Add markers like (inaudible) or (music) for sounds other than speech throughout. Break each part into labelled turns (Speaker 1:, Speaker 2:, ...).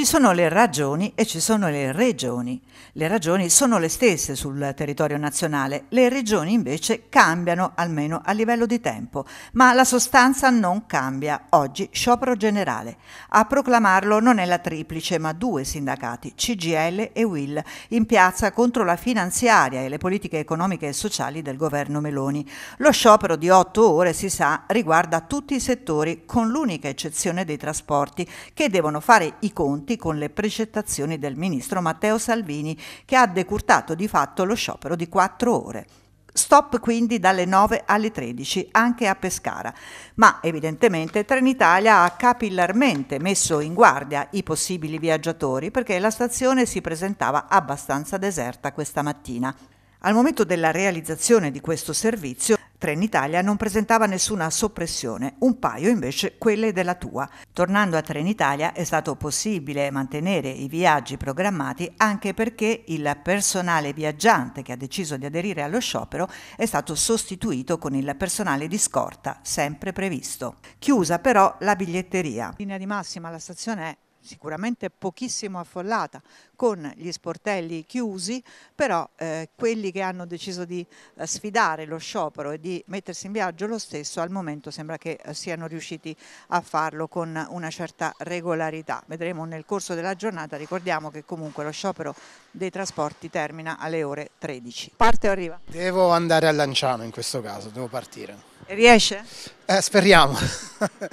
Speaker 1: Ci sono le ragioni e ci sono le regioni. Le ragioni sono le stesse sul territorio nazionale, le regioni invece cambiano almeno a livello di tempo, ma la sostanza non cambia. Oggi sciopero generale. A proclamarlo non è la triplice, ma due sindacati, CGL e UIL, in piazza contro la finanziaria e le politiche economiche e sociali del governo Meloni. Lo sciopero di otto ore, si sa, riguarda tutti i settori, con l'unica eccezione dei trasporti, che devono fare i conti contenuti con le precettazioni del ministro Matteo Salvini che ha decurtato di fatto lo sciopero di quattro ore. Stop quindi dalle 9 alle 13 anche a Pescara, ma evidentemente Trenitalia ha capillarmente messo in guardia i possibili viaggiatori perché la stazione si presentava abbastanza deserta questa mattina. Al momento della realizzazione di questo servizio, Trenitalia non presentava nessuna soppressione, un paio invece quelle della tua. Tornando a Trenitalia è stato possibile mantenere i viaggi programmati anche perché il personale viaggiante che ha deciso di aderire allo sciopero è stato sostituito con il personale di scorta, sempre previsto. Chiusa però la biglietteria. In linea di massima la stazione è sicuramente pochissimo affollata, con gli sportelli chiusi, però eh, quelli che hanno deciso di eh, sfidare lo sciopero e di mettersi in viaggio lo stesso, al momento sembra che eh, siano riusciti a farlo con una certa regolarità. Vedremo nel corso della giornata, ricordiamo che comunque lo sciopero dei trasporti termina alle ore 13. Parte o arriva? Devo andare a Lanciano in questo caso, devo partire. Riesce? riesce? Eh, speriamo.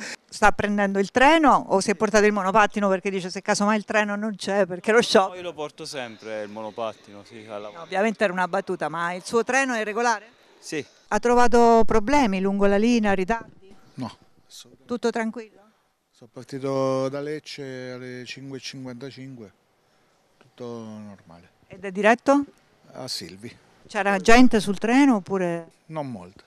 Speaker 1: (laughs) sta prendendo il treno o si è portato il monopattino perché dice se casomai il treno non c'è perché lo sciopero? io lo porto sempre il monopattino, sì. Alla... No, ovviamente era una battuta, ma il suo treno è regolare? Sì. Ha trovato problemi lungo la linea, ritardi? No. Tutto tranquillo? Sono partito da Lecce alle 5.55, tutto normale. Ed è diretto? A Silvi. C'era gente sul treno oppure? Non molto.